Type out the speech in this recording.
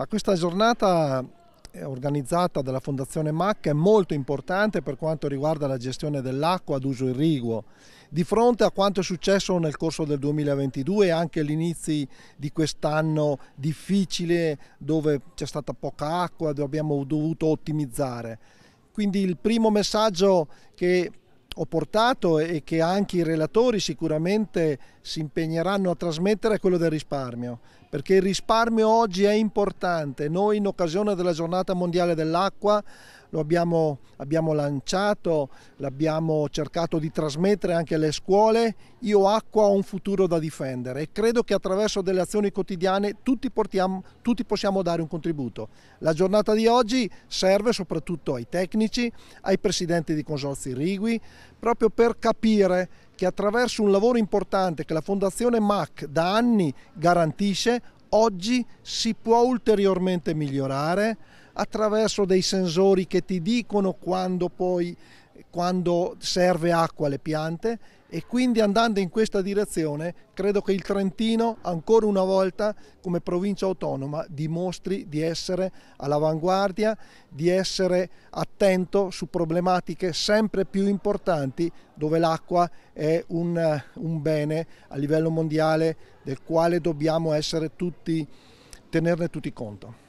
Ma questa giornata eh, organizzata dalla Fondazione MAC è molto importante per quanto riguarda la gestione dell'acqua ad uso irriguo. Di fronte a quanto è successo nel corso del 2022 e anche all'inizio di quest'anno difficile dove c'è stata poca acqua, dove abbiamo dovuto ottimizzare. Quindi il primo messaggio che ho portato e che anche i relatori sicuramente si impegneranno a trasmettere è quello del risparmio, perché il risparmio oggi è importante. Noi in occasione della giornata mondiale dell'acqua lo abbiamo, abbiamo lanciato, l'abbiamo cercato di trasmettere anche alle scuole, io acqua ho un futuro da difendere e credo che attraverso delle azioni quotidiane tutti, portiamo, tutti possiamo dare un contributo. La giornata di oggi serve soprattutto ai tecnici, ai presidenti di consorzi rigui, proprio per capire che attraverso un lavoro importante che la Fondazione MAC da anni garantisce, oggi si può ulteriormente migliorare attraverso dei sensori che ti dicono quando poi quando serve acqua alle piante e quindi andando in questa direzione credo che il Trentino ancora una volta come provincia autonoma dimostri di essere all'avanguardia, di essere attento su problematiche sempre più importanti dove l'acqua è un, un bene a livello mondiale del quale dobbiamo essere tutti, tenerne tutti conto.